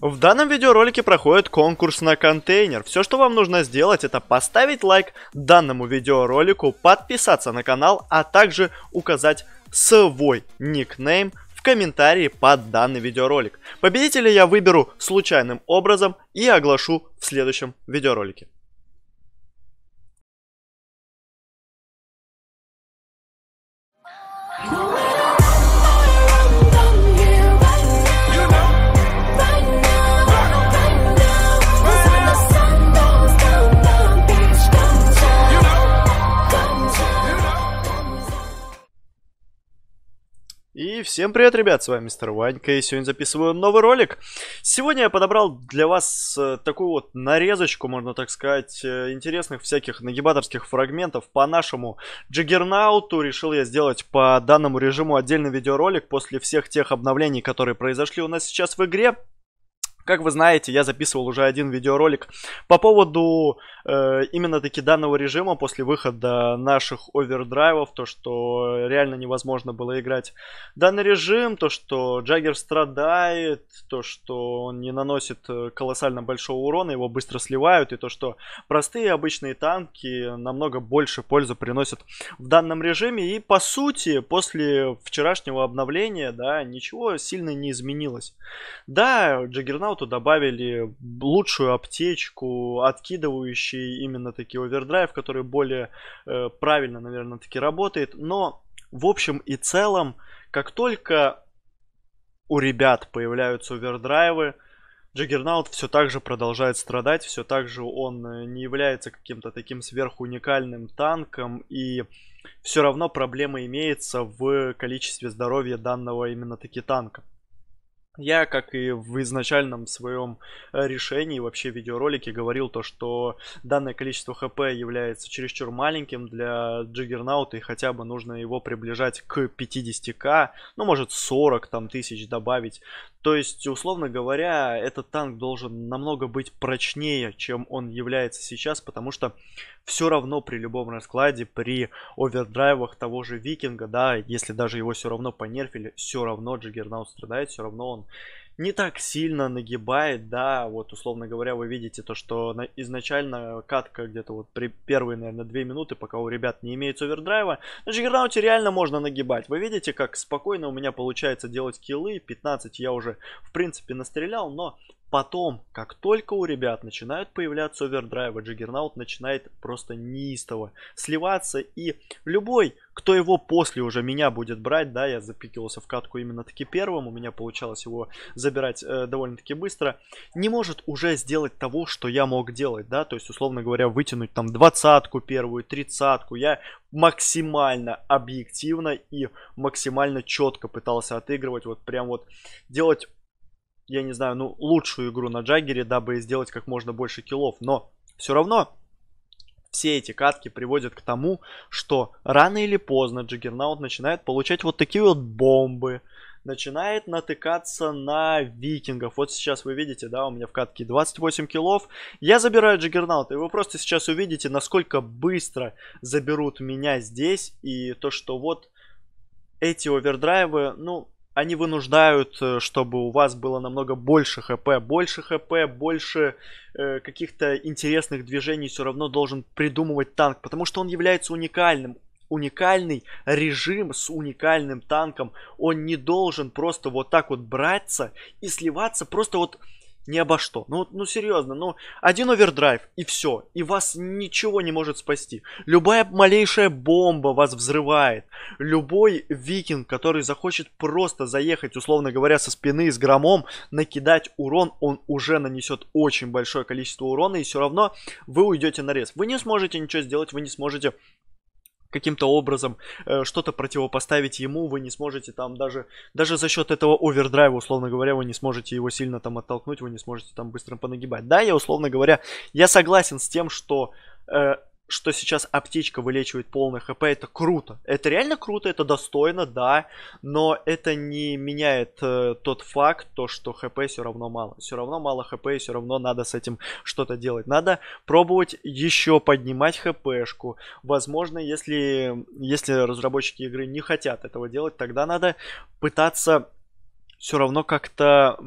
В данном видеоролике проходит конкурс на контейнер. Все, что вам нужно сделать, это поставить лайк данному видеоролику, подписаться на канал, а также указать свой никнейм в комментарии под данный видеоролик. Победителя я выберу случайным образом и оглашу в следующем видеоролике. И всем привет, ребят, с вами мистер Ванька, и сегодня записываю новый ролик. Сегодня я подобрал для вас э, такую вот нарезочку, можно так сказать, э, интересных всяких нагибаторских фрагментов по нашему джиггернауту. Решил я сделать по данному режиму отдельный видеоролик после всех тех обновлений, которые произошли у нас сейчас в игре. Как вы знаете, я записывал уже один видеоролик по поводу э, именно таки данного режима после выхода наших овердрайвов, то что реально невозможно было играть данный режим, то что Джаггер страдает, то что он не наносит э, колоссально большого урона, его быстро сливают, и то что простые обычные танки намного больше пользы приносят в данном режиме. И по сути, после вчерашнего обновления, да, ничего сильно не изменилось. Да, Джаггернаут Fallout добавили лучшую аптечку, откидывающий именно такие овердрайв, который более э, правильно, наверное, таки работает. Но в общем и целом, как только у ребят появляются овердрайвы, Джаггернаут все так же продолжает страдать, все так же он э, не является каким-то таким сверхуникальным танком, и все равно проблема имеется в количестве здоровья данного именно таки танка. Я, как и в изначальном своем э, решении, вообще видеоролике, говорил то, что данное количество хп является чересчур маленьким для джиггернаута, и хотя бы нужно его приближать к 50к, ну, может, 40 там, тысяч добавить. То есть, условно говоря, этот танк должен намного быть прочнее, чем он является сейчас, потому что все равно при любом раскладе, при овердрайвах того же Викинга, да, если даже его все равно понерфили, все равно Джиггернаут страдает, все равно он не так сильно нагибает, да, вот условно говоря, вы видите то, что на, изначально катка где-то вот при первые, наверное, две минуты, пока у ребят не имеется овердрайва, на Джиггернауте реально можно нагибать. Вы видите, как спокойно у меня получается делать киллы, 15 я уже, в принципе, настрелял, но Потом, как только у ребят начинают появляться овердрайвы, Джиггернаут начинает просто неистово сливаться. И любой, кто его после уже меня будет брать, да, я запикивался в катку именно таки первым, у меня получалось его забирать э, довольно-таки быстро, не может уже сделать того, что я мог делать, да, то есть, условно говоря, вытянуть там двадцатку первую, тридцатку. Я максимально объективно и максимально четко пытался отыгрывать, вот прям вот делать я не знаю, ну, лучшую игру на Джаггере, дабы сделать как можно больше киллов. Но все равно все эти катки приводят к тому, что рано или поздно Джаггернаут начинает получать вот такие вот бомбы, начинает натыкаться на викингов. Вот сейчас вы видите, да, у меня в катке 28 килов. Я забираю Джиггернаута, и вы просто сейчас увидите, насколько быстро заберут меня здесь, и то, что вот эти овердрайвы, ну, они вынуждают, э, чтобы у вас было намного больше хп, больше хп, больше э, каких-то интересных движений все равно должен придумывать танк, потому что он является уникальным. Уникальный режим с уникальным танком, он не должен просто вот так вот браться и сливаться просто вот ни обо что. Ну, ну серьезно, ну один овердрайв и все. И вас ничего не может спасти. Любая малейшая бомба вас взрывает. Любой викинг, который захочет просто заехать, условно говоря, со спины с громом, накидать урон, он уже нанесет очень большое количество урона. И все равно вы уйдете на рез. Вы не сможете ничего сделать, вы не сможете каким-то образом э, что-то противопоставить ему, вы не сможете там даже, даже за счет этого овердрайва, условно говоря, вы не сможете его сильно там оттолкнуть, вы не сможете там быстро понагибать. Да, я условно говоря, я согласен с тем, что э, что сейчас аптечка вылечивает полное хп, это круто. Это реально круто, это достойно, да, но это не меняет э, тот факт, то, что хп все равно мало. Все равно мало хп, и все равно надо с этим что-то делать. Надо пробовать еще поднимать хпшку. Возможно, если, если разработчики игры не хотят этого делать, тогда надо пытаться все равно как-то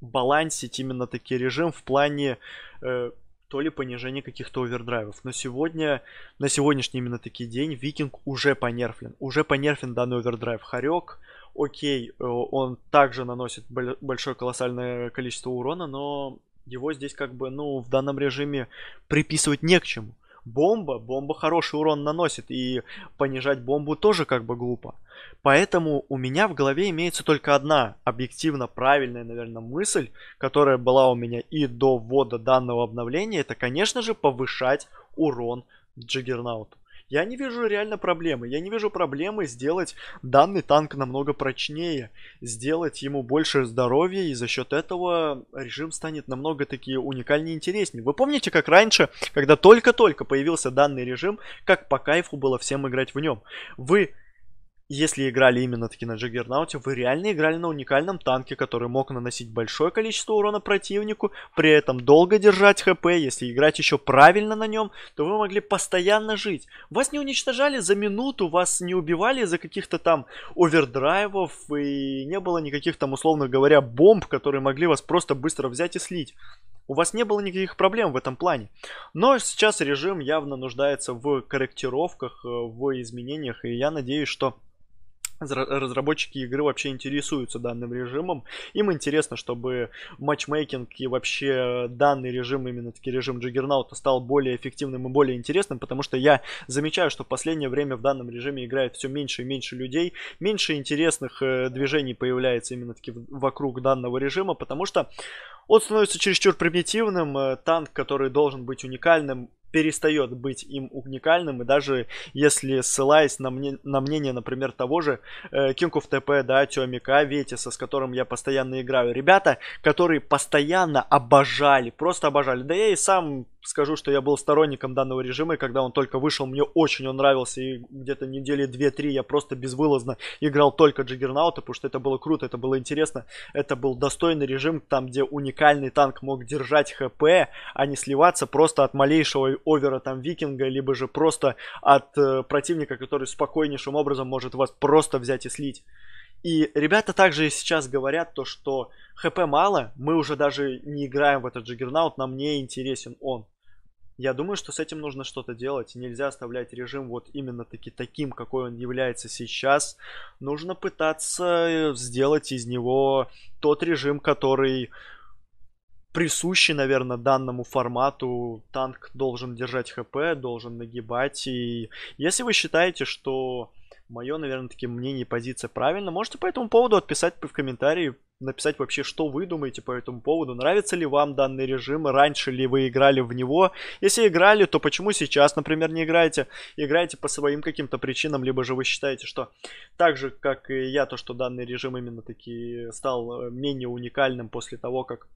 балансить именно таки режим в плане... Э, то ли понижение каких-то овердрайвов. Но сегодня, на сегодняшний именно таки день, Викинг уже понерфлен. Уже понерфлен данный овердрайв Харек. Окей, э, он также наносит большое колоссальное количество урона, но его здесь как бы, ну, в данном режиме приписывать не к чему бомба, бомба хороший урон наносит, и понижать бомбу тоже как бы глупо. Поэтому у меня в голове имеется только одна объективно правильная, наверное, мысль, которая была у меня и до ввода данного обновления, это, конечно же, повышать урон Джиггернауту. Я не вижу реально проблемы. Я не вижу проблемы сделать данный танк намного прочнее, сделать ему больше здоровья, и за счет этого режим станет намного такие уникальнее и интереснее. Вы помните, как раньше, когда только-только появился данный режим, как по кайфу было всем играть в нем? Вы если играли именно таки на Джаггернауте, вы реально играли на уникальном танке, который мог наносить большое количество урона противнику, при этом долго держать хп, если играть еще правильно на нем, то вы могли постоянно жить. Вас не уничтожали за минуту, вас не убивали за каких-то там овердрайвов и не было никаких там, условно говоря, бомб, которые могли вас просто быстро взять и слить. У вас не было никаких проблем в этом плане. Но сейчас режим явно нуждается в корректировках, э, в изменениях, и я надеюсь, что разработчики игры вообще интересуются данным режимом. Им интересно, чтобы матчмейкинг и вообще данный режим, именно таки режим Джиггернаута, стал более эффективным и более интересным, потому что я замечаю, что в последнее время в данном режиме играет все меньше и меньше людей, меньше интересных э, движений появляется именно таки вокруг данного режима, потому что он становится чересчур примитивным, э, танк, который должен быть уникальным, перестает быть им уникальным, и даже если ссылаясь на, мне, на мнение, например, того же э, King of TP, да, Тёмика, Ветиса, с которым я постоянно играю, ребята, которые постоянно обожали, просто обожали, да я и сам скажу, что я был сторонником данного режима, и когда он только вышел, мне очень он нравился, и где-то недели 2-3 я просто безвылазно играл только Джиггернаута, потому что это было круто, это было интересно, это был достойный режим, там, где уникальный танк мог держать ХП, а не сливаться просто от малейшего овера там Викинга, либо же просто от э, противника, который спокойнейшим образом может вас просто взять и слить. И ребята также сейчас говорят то, что ХП мало, мы уже даже не играем в этот Джиггернаут, нам не интересен он. Я думаю, что с этим нужно что-то делать. Нельзя оставлять режим вот именно таки таким, какой он является сейчас. Нужно пытаться э, сделать из него тот режим, который присущи, наверное, данному формату. Танк должен держать хп, должен нагибать. И если вы считаете, что мое, наверное, таки мнение позиция правильно. Можете по этому поводу отписать в комментарии, написать вообще, что вы думаете по этому поводу. Нравится ли вам данный режим? Раньше ли вы играли в него? Если играли, то почему сейчас, например, не играете? Играете по своим каким-то причинам, либо же вы считаете, что так же, как и я, то, что данный режим именно таки стал э, менее уникальным после того, как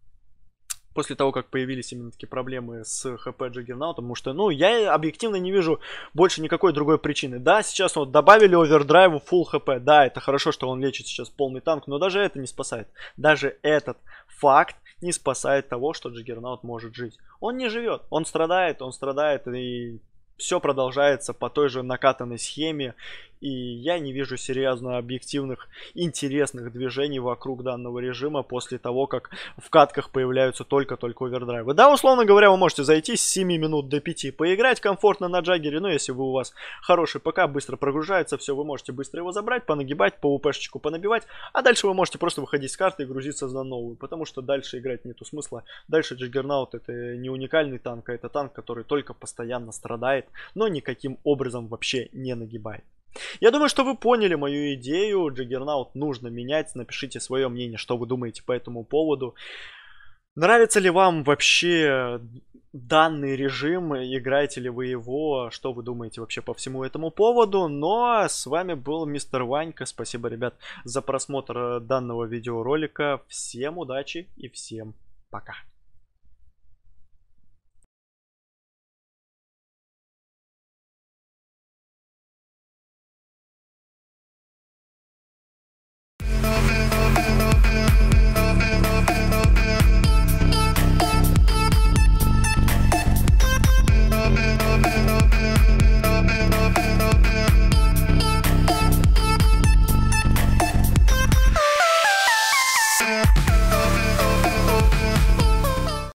после того, как появились именно такие проблемы с ХП Джаггернаута, потому что, ну, я объективно не вижу больше никакой другой причины. Да, сейчас вот добавили овердрайву full ХП, да, это хорошо, что он лечит сейчас полный танк, но даже это не спасает. Даже этот факт не спасает того, что Джаггернаут может жить. Он не живет, он страдает, он страдает, и все продолжается по той же накатанной схеме. И я не вижу серьезно объективных интересных движений вокруг данного режима после того, как в катках появляются только-только овердрайвы. Да, условно говоря, вы можете зайти с 7 минут до 5, поиграть комфортно на джаггере, но если вы у вас хороший ПК, быстро прогружается, все, вы можете быстро его забрать, понагибать, по УПшечку понабивать, а дальше вы можете просто выходить с карты и грузиться на новую, потому что дальше играть нету смысла. Дальше Джаггернаут это не уникальный танк, а это танк, который только постоянно страдает, но никаким образом вообще не нагибает. Я думаю, что вы поняли мою идею. Джиггернаут нужно менять. Напишите свое мнение, что вы думаете по этому поводу. Нравится ли вам вообще данный режим? Играете ли вы его? Что вы думаете вообще по всему этому поводу? Но ну, а с вами был Мистер Ванька. Спасибо, ребят, за просмотр э, данного видеоролика. Всем удачи и всем пока.